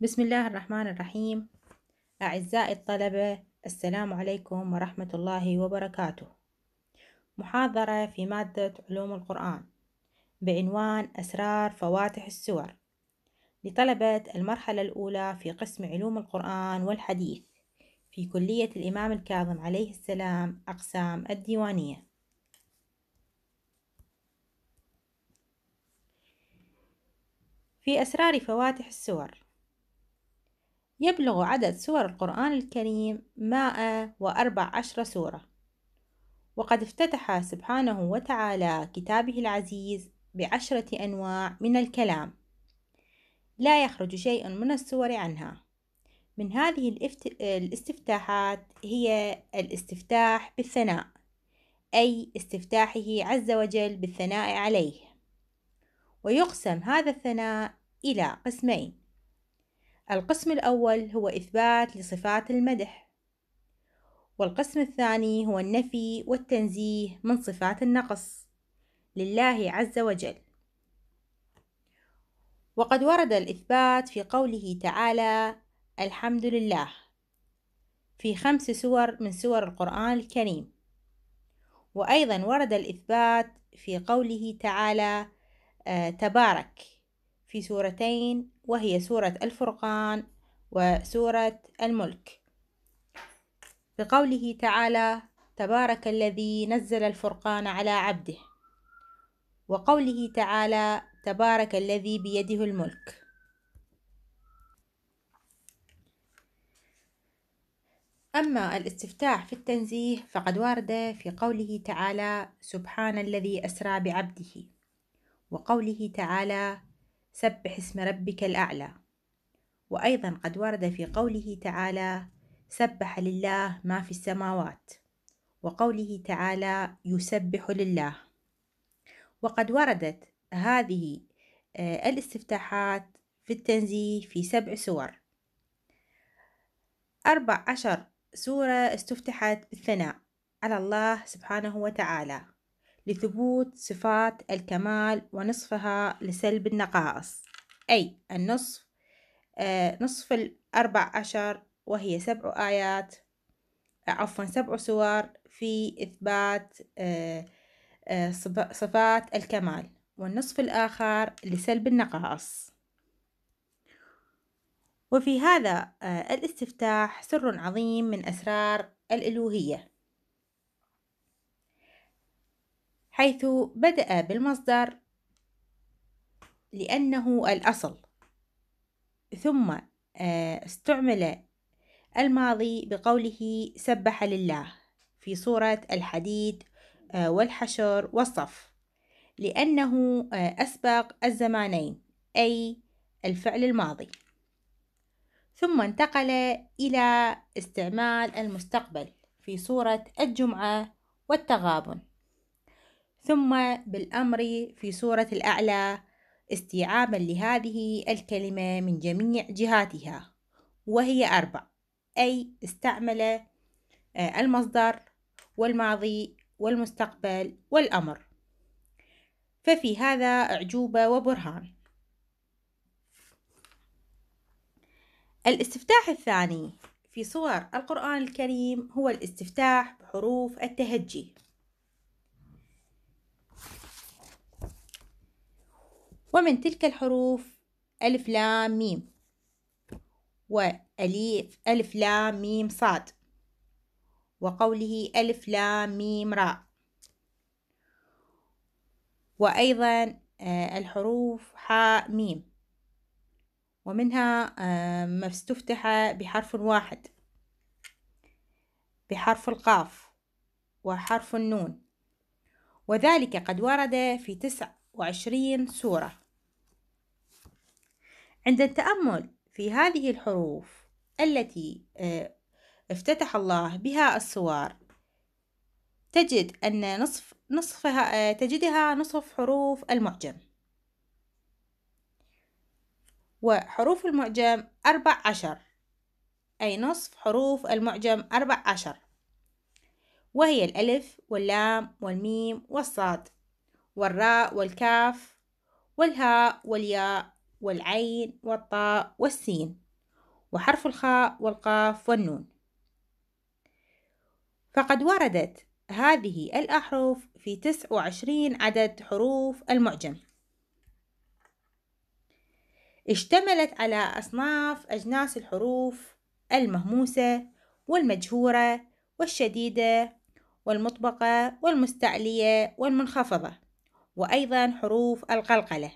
بسم الله الرحمن الرحيم أعزائي الطلبة السلام عليكم ورحمة الله وبركاته محاضرة في مادة علوم القرآن بعنوان أسرار فواتح السور لطلبة المرحلة الأولى في قسم علوم القرآن والحديث في كلية الإمام الكاظم عليه السلام أقسام الديوانية في أسرار فواتح السور يبلغ عدد سور القرآن الكريم 114 سورة وقد افتتح سبحانه وتعالى كتابه العزيز بعشرة أنواع من الكلام لا يخرج شيء من السور عنها من هذه الافت... الاستفتاحات هي الاستفتاح بالثناء أي استفتاحه عز وجل بالثناء عليه ويقسم هذا الثناء إلى قسمين القسم الأول هو إثبات لصفات المدح والقسم الثاني هو النفي والتنزيه من صفات النقص لله عز وجل وقد ورد الإثبات في قوله تعالى الحمد لله في خمس سور من سور القرآن الكريم وأيضا ورد الإثبات في قوله تعالى آه، تبارك في سورتين وهي سورة الفرقان وسورة الملك بقوله تعالى تبارك الذي نزل الفرقان على عبده وقوله تعالى تبارك الذي بيده الملك أما الاستفتاح في التنزيه فقد ورد في قوله تعالى سبحان الذي أسرى بعبده وقوله تعالى سبح اسم ربك الأعلى وأيضا قد ورد في قوله تعالى سبح لله ما في السماوات وقوله تعالى يسبح لله وقد وردت هذه آه، الاستفتاحات في التنزيه في سبع سور أربع عشر سورة استفتحت بالثناء على الله سبحانه وتعالى لثبوت صفات الكمال ونصفها لسلب النقائص أي النصف آه نصف الأربع عشر وهي سبع آيات عفوا سبع سور في إثبات آه آه صفات الكمال والنصف الآخر لسلب النقائص وفي هذا آه، الاستفتاح سر عظيم من أسرار الألوهية حيث بدأ بالمصدر لأنه الأصل ثم آه، استعمل الماضي بقوله سبح لله في صورة الحديد آه، والحشر والصف لأنه آه، أسبق الزمانين أي الفعل الماضي ثم انتقل إلى استعمال المستقبل في صورة الجمعة والتغابن ثم بالأمر في سورة الأعلى استيعابا لهذه الكلمة من جميع جهاتها وهي أربع أي استعمل آه، المصدر والماضي والمستقبل والأمر ففي هذا أعجوبة وبرهان الاستفتاح الثاني في صور القرآن الكريم هو الاستفتاح بحروف التهجي ومن تلك الحروف ألف لام ميم وأليف ألف لام ميم صاد وقوله ألف لام ميم راء وأيضا آه، الحروف حاء ميم ومنها ما استفتح بحرف واحد بحرف القاف وحرف النون وذلك قد ورد في تسع وعشرين سورة عند التأمل في هذه الحروف التي آه، افتتح الله بها السور تجد أن نصف نصفها آه، تجدها نصف حروف المعجم وحروف المعجم أربع عشر أي نصف حروف المعجم أربع عشر وهي الألف واللام والميم والصاد والراء والكاف والهاء والياء والعين والطاء والسين وحرف الخاء والقاف والنون فقد وردت هذه الأحرف في تسع وعشرين عدد حروف المعجم اشتملت على أصناف أجناس الحروف المهموسة والمجهورة والشديدة والمطبقة والمستعلية والمنخفضة وأيضا حروف القلقلة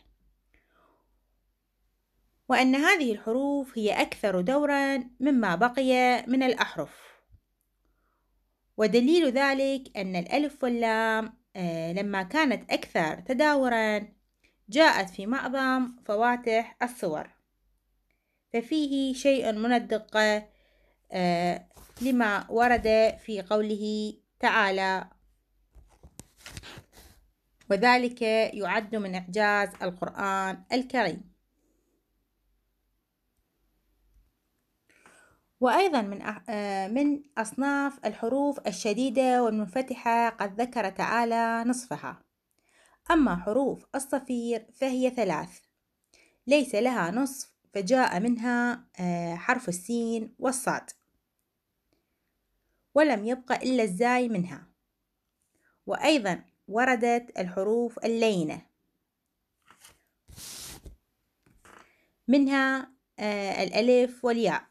وأن هذه الحروف هي أكثر دورا مما بقي من الأحرف ودليل ذلك أن الألف واللام آه، لما كانت أكثر تداورا جاءت في معظم فواتح الصور ففيه شيء من الدقة آه، لما ورد في قوله تعالى وذلك يعد من إعجاز القرآن الكريم وأيضا من آه، من أصناف الحروف الشديدة والمنفتحة قد ذكر تعالى نصفها أما حروف الصفير فهي ثلاث ليس لها نصف فجاء منها آه، حرف السين والصاد ولم يبق إلا الزاي منها وأيضا وردت الحروف اللينة منها آه، الألف والياء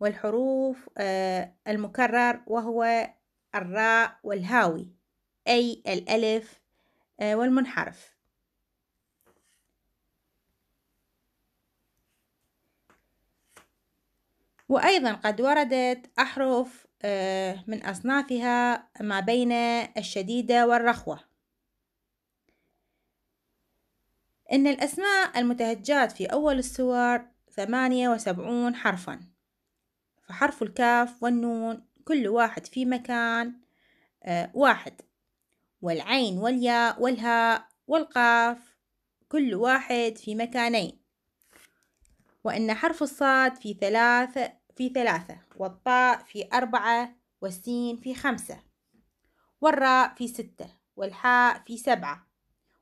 والحروف آه، المكرر وهو الراء والهاوي أي الألف آه، والمنحرف وأيضا قد وردت أحرف آه، من أصنافها ما بين الشديدة والرخوة إن الأسماء المتهجات في أول السور ثمانية وسبعون حرفاً فحرف الكاف والنون كل واحد في مكان آه، واحد والعين والياء والهاء والقاف كل واحد في مكانين وإن حرف الصاد في ثلاثة في ثلاثة والطاء في أربعة والسين في خمسة والراء في ستة والحاء في سبعة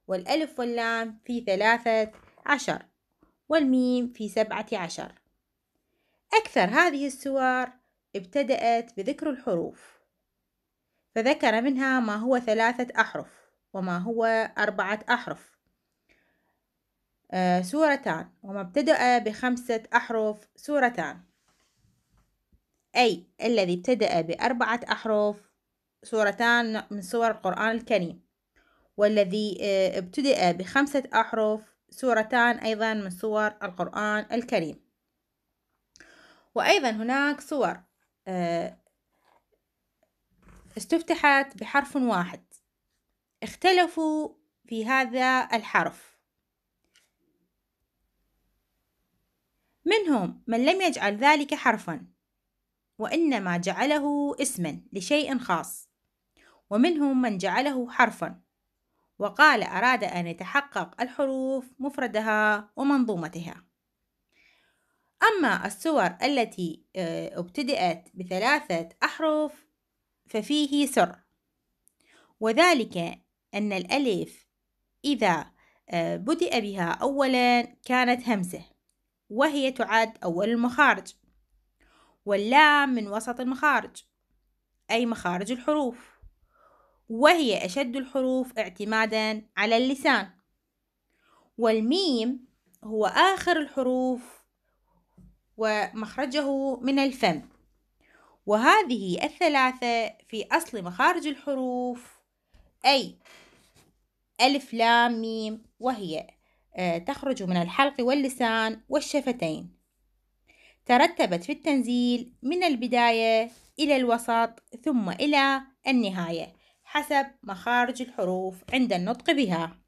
والألف واللام في ثلاثة عشر والميم في سبعة عشر أكثر هذه السور ابتدأت بذكر الحروف فذكر منها ما هو ثلاثة أحرف وما هو أربعة أحرف آه، سورتان وما ابتدأ بخمسة أحرف سورتان أي الذي ابتدأ بأربعة أحرف سورتان من سور القرآن الكريم والذي آه، ابتدأ بخمسة أحرف سورتان أيضا من سور القرآن الكريم وأيضا هناك صور آه، استفتحت بحرف واحد اختلفوا في هذا الحرف منهم من لم يجعل ذلك حرفا وإنما جعله اسما لشيء خاص ومنهم من جعله حرفا وقال أراد أن يتحقق الحروف مفردها ومنظومتها أما السور التي آه، ابتدأت بثلاثة أحرف ففيه سر وذلك أن الألف إذا آه، بدأ بها أولا كانت همزة وهي تعد أول المخارج واللام من وسط المخارج أي مخارج الحروف وهي أشد الحروف اعتمادا على اللسان والميم هو آخر الحروف ومخرجه من الفم وهذه الثلاثة في أصل مخارج الحروف أي ألف لام ميم وهي آه، تخرج من الحلق واللسان والشفتين ترتبت في التنزيل من البداية إلى الوسط ثم إلى النهاية حسب مخارج الحروف عند النطق بها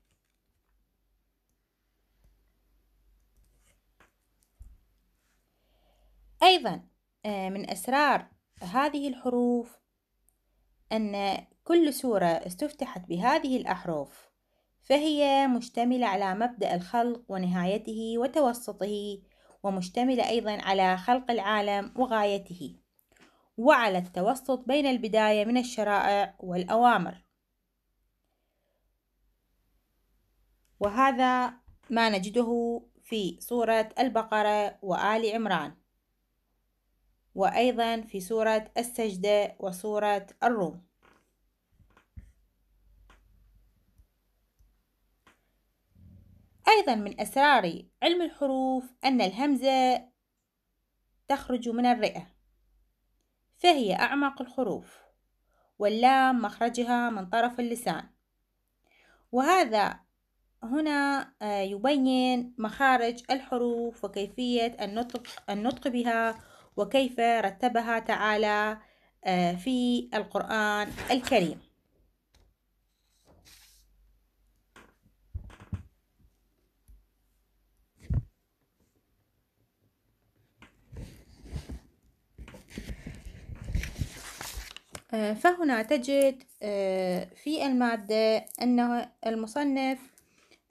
أيضا آه، من أسرار هذه الحروف أن كل سورة استفتحت بهذه الأحرف فهي مشتملة على مبدأ الخلق ونهايته وتوسطه ومشتملة أيضا على خلق العالم وغايته وعلى التوسط بين البداية من الشرائع والأوامر وهذا ما نجده في سورة البقرة وآل عمران وأيضا في سورة السجدة وسورة الروم أيضا من أسرار علم الحروف أن الهمزة تخرج من الرئة فهي أعمق الحروف واللام مخرجها من طرف اللسان وهذا هنا آه، يبين مخارج الحروف وكيفية النطق, النطق بها وكيف رتبها تعالى آه، في القرآن الكريم آه، فهنا تجد آه، في المادة أن المصنف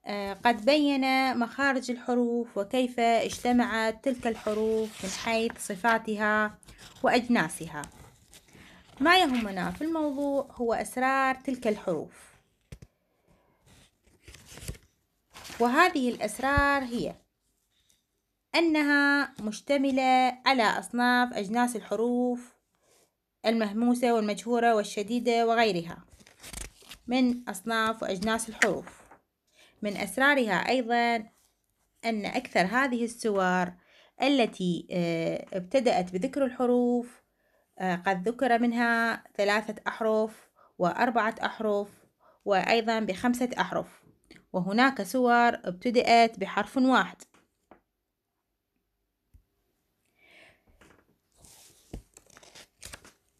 آه، قد بين مخارج الحروف وكيف اجتمعت تلك الحروف من حيث صفاتها وأجناسها ما يهمنا في الموضوع هو أسرار تلك الحروف وهذه الأسرار هي أنها مشتملة على أصناف أجناس الحروف المهموسة والمجهورة والشديدة وغيرها من أصناف وأجناس الحروف من أسرارها أيضا أن أكثر هذه السور التي آه، ابتدأت بذكر الحروف آه، قد ذكر منها ثلاثة أحرف وأربعة أحرف وأيضا بخمسة أحرف وهناك سور ابتدأت بحرف واحد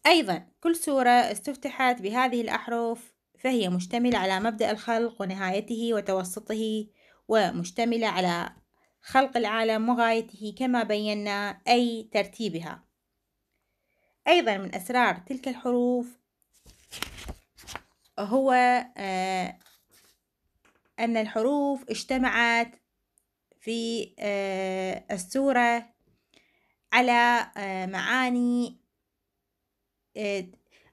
أيضا كل سورة استفتحت بهذه الأحرف فهي مشتملة على مبدأ الخلق ونهايته وتوسطه ومشتملة على خلق العالم وغايته كما بينا أي ترتيبها أيضا من أسرار تلك الحروف هو آه، أن الحروف اجتمعت في آه، السورة على آه، معاني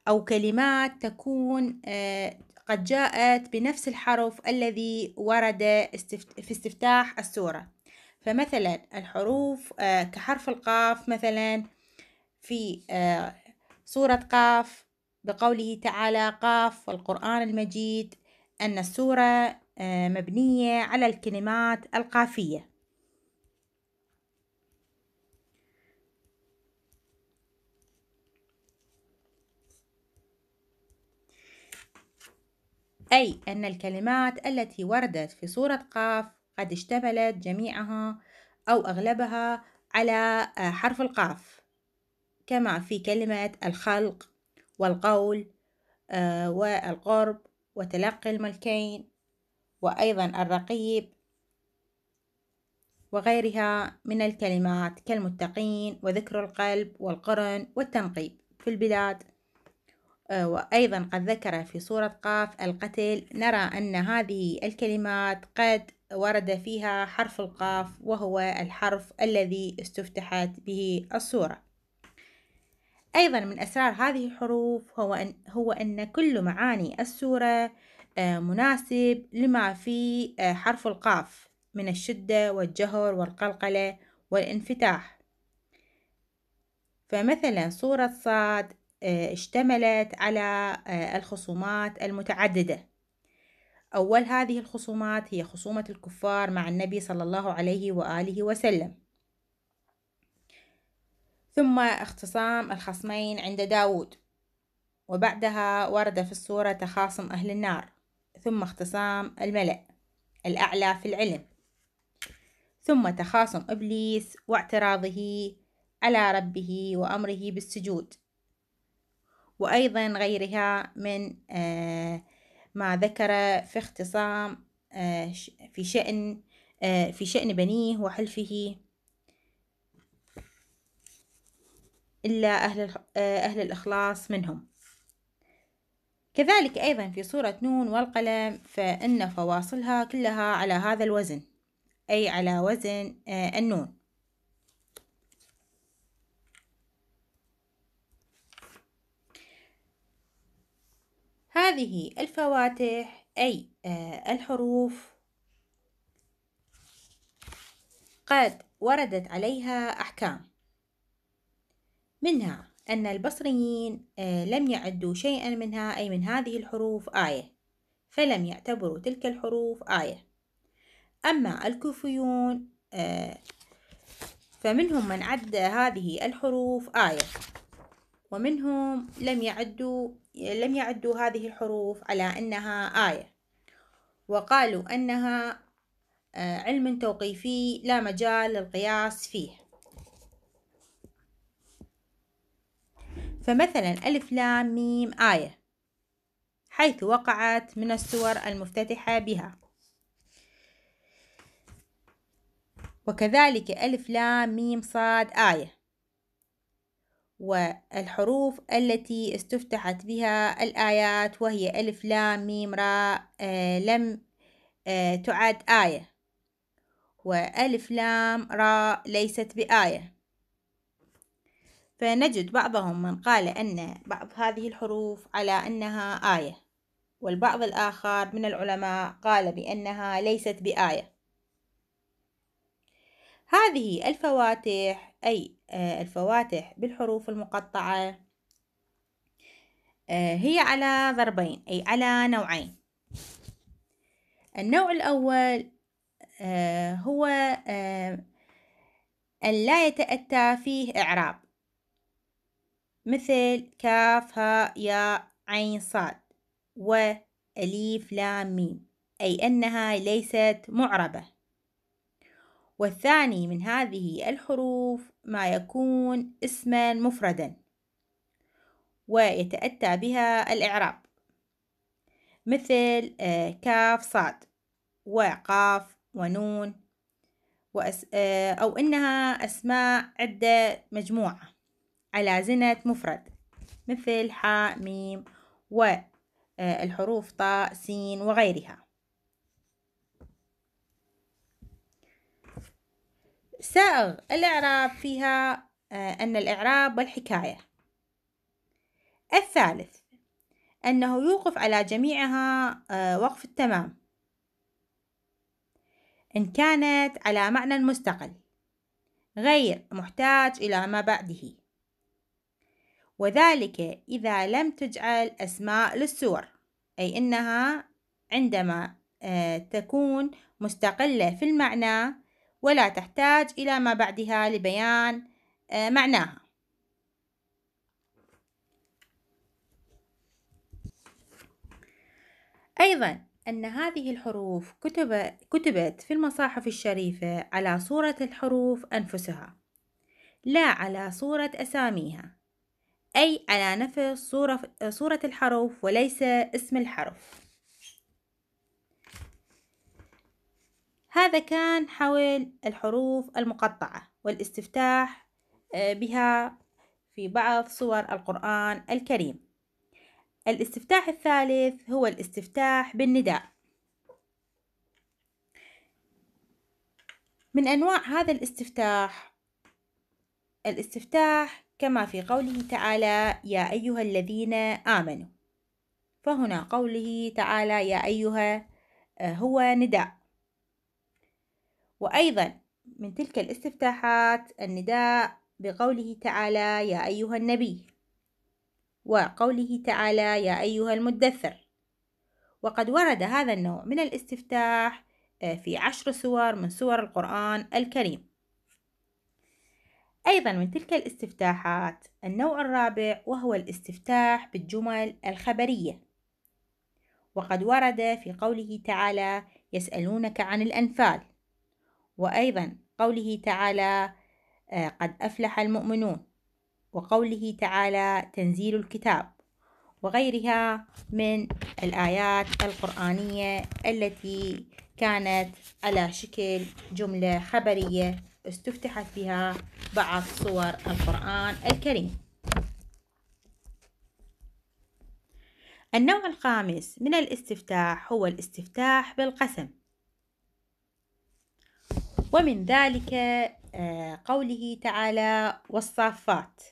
أو كلمات تكون آه، قد جاءت بنفس الحرف الذي ورد في استفتاح السورة فمثلا الحروف آه، كحرف القاف مثلا في آه، سورة قاف بقوله تعالى قاف والقرآن المجيد أن السورة مبنية على الكلمات القافية أي أن الكلمات التي وردت في سورة قاف قد اشتملت جميعها أو أغلبها على آه، حرف القاف كما في كلمة الخلق والقول آه، والقرب وتلقي الملكين وأيضا الرقيب وغيرها من الكلمات كالمتقين وذكر القلب والقرن والتنقيب في البلاد آه، وأيضا قد ذكر في سورة قاف القتل نرى أن هذه الكلمات قد ورد فيها حرف القاف وهو الحرف الذي استفتحت به السورة أيضا من أسرار هذه الحروف هو أن, هو أن كل معاني السورة آه، مناسب لما في آه، حرف القاف من الشدة والجهر والقلقلة والانفتاح فمثلا صورة صاد آه، اشتملت على آه، الخصومات المتعددة أول هذه الخصومات هي خصومة الكفار مع النبي صلى الله عليه وآله وسلم ثم اختصام الخصمين عند داود وبعدها ورد في السورة تخاصم أهل النار ثم اختصام الملأ الأعلى في العلم ثم تخاصم إبليس واعتراضه على ربه وأمره بالسجود وأيضا غيرها من آه، ما ذكر في اختصام آه، في شأن آه، في شأن بنيه وحلفه إلا أهل, أهل الإخلاص منهم كذلك أيضا في سورة نون والقلم فإن فواصلها كلها على هذا الوزن أي على وزن النون هذه الفواتح أي آه، الحروف قد وردت عليها أحكام منها أن البصريين آه، لم يعدوا شيئا منها أي من هذه الحروف آية فلم يعتبروا تلك الحروف آية أما الكوفيون آه، فمنهم من عد هذه الحروف آية ومنهم لم يعدوا لم يعدوا هذه الحروف على أنها آية وقالوا أنها آه، علم توقيفي لا مجال للقياس فيه فمثلا ألف لام ميم آية حيث وقعت من السور المفتتحة بها وكذلك ألف لام ميم صاد آية والحروف التي استفتحت بها الآيات وهي ألف لام ميم راء آه لم آه تعد آية وألف لام راء ليست بآية فنجد بعضهم من قال أن بعض هذه الحروف على أنها آية والبعض الآخر من العلماء قال بأنها ليست بآية هذه الفواتح أي آه، الفواتح بالحروف المقطعة آه، هي على ضربين أي على نوعين النوع الأول آه، هو أن لا يتأتى فيه إعراب مثل كاف هاء ياء عين صاد وأليف لام ميم أي أنها ليست معربة والثاني من هذه الحروف ما يكون اسما مفردا ويتأتى بها الإعراب مثل آه، كاف صاد وقاف ونون وأس آه، أو إنها أسماء عدة مجموعة على زنة مفرد مثل حاء ميم والحروف آه، طاء سين وغيرها سائغ الإعراب فيها آه، أن الإعراب والحكاية الثالث أنه يوقف على جميعها آه، وقف التمام إن كانت على معنى مستقل غير محتاج إلى ما بعده وذلك إذا لم تجعل أسماء للسور أي إنها عندما آه، تكون مستقلة في المعنى ولا تحتاج إلى ما بعدها لبيان آه، معناها أيضا أن هذه الحروف كتبت في المصاحف الشريفة على صورة الحروف أنفسها لا على صورة أساميها أي على نفس صورة, صورة الحرف وليس اسم الحرف هذا كان حول الحروف المقطعة والاستفتاح آه، بها في بعض صور القرآن الكريم الاستفتاح الثالث هو الاستفتاح بالنداء من أنواع هذا الاستفتاح الاستفتاح كما في قوله تعالى يا أيها الذين آمنوا فهنا قوله تعالى يا أيها آه، هو نداء وأيضا من تلك الاستفتاحات النداء بقوله تعالى يا أيها النبي وقوله تعالى يا أيها المدثر وقد ورد هذا النوع من الاستفتاح آه، في عشر سور من سور القرآن الكريم أيضا من تلك الاستفتاحات النوع الرابع وهو الاستفتاح بالجمل الخبرية وقد ورد في قوله تعالى يسألونك عن الأنفال وأيضا قوله تعالى آه، قد أفلح المؤمنون وقوله تعالى تنزيل الكتاب وغيرها من الآيات القرآنية التي كانت على شكل جملة خبرية استفتحت بها بعض صور القرآن الكريم النوع الخامس من الاستفتاح هو الاستفتاح بالقسم ومن ذلك آه، قوله تعالى والصافات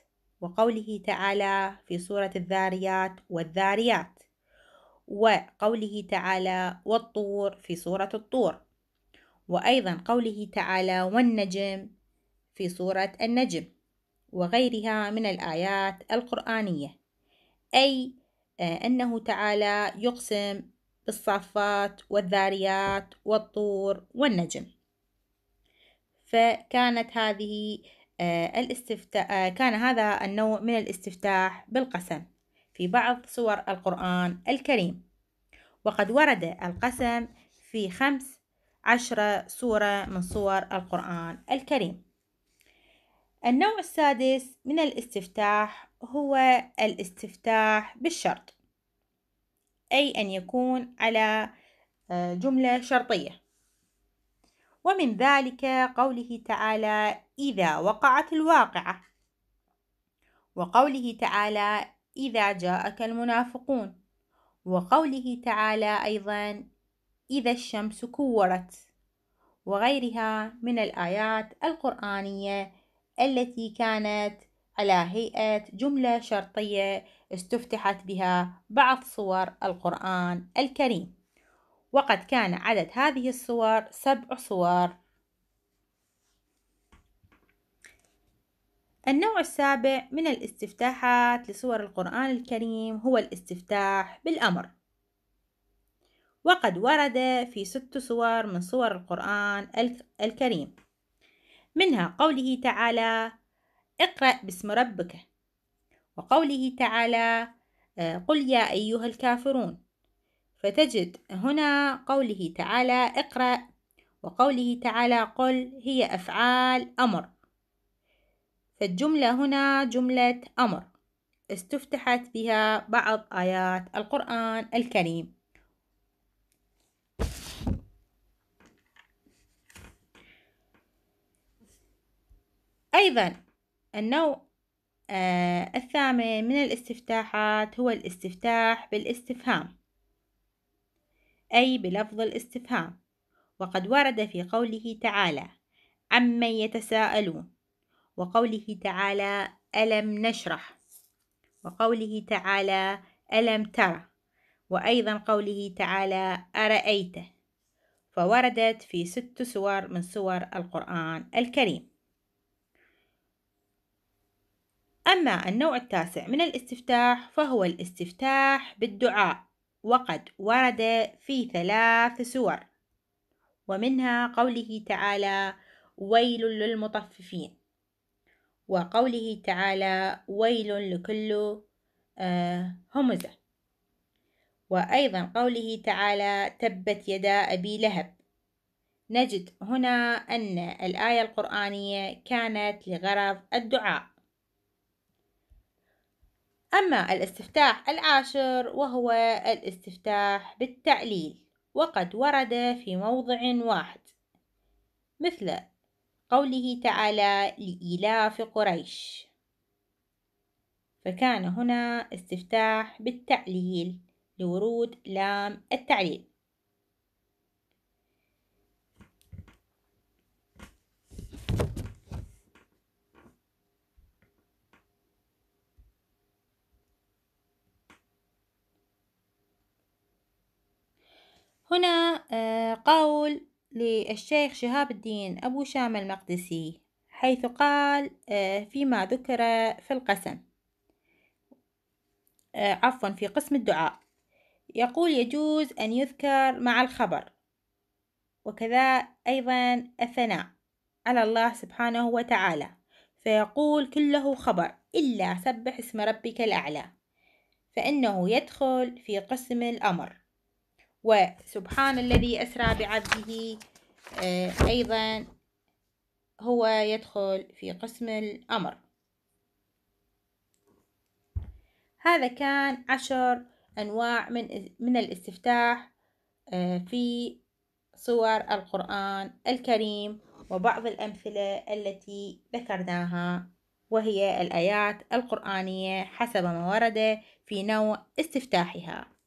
وقوله تعالى في سورة الذاريات والذاريات وقوله تعالى والطور في سورة الطور وأيضا قوله تعالى والنجم في سورة النجم وغيرها من الآيات القرآنية أي آه، أنه تعالى يقسم بالصافات والذاريات والطور والنجم فكانت هذه آه، الاستفتاء آه، كان هذا النوع من الاستفتاح بالقسم في بعض سور القرآن الكريم وقد ورد القسم في خمس عشرة سورة من سور القرآن الكريم النوع السادس من الاستفتاح هو الاستفتاح بالشرط أي أن يكون على آه، جملة شرطية ومن ذلك قوله تعالى إذا وقعت الواقعة وقوله تعالى إذا جاءك المنافقون وقوله تعالى أيضا إذا الشمس كورت وغيرها من الآيات القرآنية التي كانت على هيئة جملة شرطية استفتحت بها بعض صور القرآن الكريم وقد كان عدد هذه الصور سبع صور النوع السابع من الاستفتاحات لصور القرآن الكريم هو الاستفتاح بالأمر وقد ورد في ست صور من صور القرآن الكريم منها قوله تعالى اقرأ باسم ربك وقوله تعالى آه، قل يا أيها الكافرون فتجد هنا قوله تعالى اقرأ وقوله تعالى قل هي أفعال أمر فالجملة هنا جملة أمر استفتحت بها بعض آيات القرآن الكريم أيضا النوع آه الثامن من الاستفتاحات هو الاستفتاح بالاستفهام أي بلفظ الاستفهام وقد ورد في قوله تعالى عمن يتساءلون وقوله تعالى ألم نشرح وقوله تعالى ألم ترى وأيضا قوله تعالى أرأيته فوردت في ست سور من سور القرآن الكريم أما النوع التاسع من الاستفتاح فهو الاستفتاح بالدعاء وقد ورد في ثلاث سور ومنها قوله تعالى ويل للمطففين وقوله تعالى ويل لكل آه، همزة وأيضا قوله تعالى تبت يدا أبي لهب نجد هنا أن الآية القرآنية كانت لغرض الدعاء أما الاستفتاح العاشر وهو الاستفتاح بالتعليل وقد ورد في موضع واحد مثل قوله تعالى لإلاف قريش فكان هنا استفتاح بالتعليل لورود لام التعليل هنا آه، قول للشيخ شهاب الدين أبو شام المقدسي حيث قال آه، فيما ذكر في القسم آه، عفوا في قسم الدعاء يقول يجوز أن يذكر مع الخبر وكذا أيضا الثناء على الله سبحانه وتعالى فيقول كله خبر إلا سبح اسم ربك الأعلى فإنه يدخل في قسم الأمر وسبحان الذي أسرى بعبده آه، أيضا هو يدخل في قسم الأمر هذا كان عشر أنواع من, من الاستفتاح آه، في صور القرآن الكريم وبعض الأمثلة التي ذكرناها وهي الآيات القرآنية حسب ما ورد في نوع استفتاحها